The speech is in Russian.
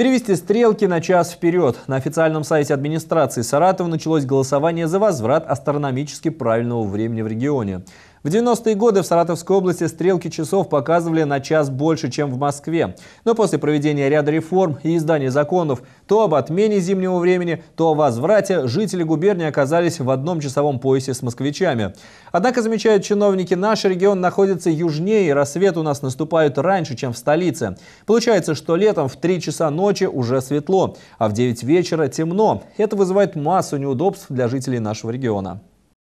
Перевести стрелки на час вперед. На официальном сайте администрации Саратова началось голосование за возврат астрономически правильного времени в регионе. В 90-е годы в Саратовской области стрелки часов показывали на час больше, чем в Москве. Но после проведения ряда реформ и издания законов то об отмене зимнего времени, то о возврате жители губернии оказались в одном часовом поясе с москвичами. Однако, замечают чиновники, наш регион находится южнее, и рассвет у нас наступает раньше, чем в столице. Получается, что летом в 3 часа ночи уже светло, а в 9 вечера темно. Это вызывает массу неудобств для жителей нашего региона.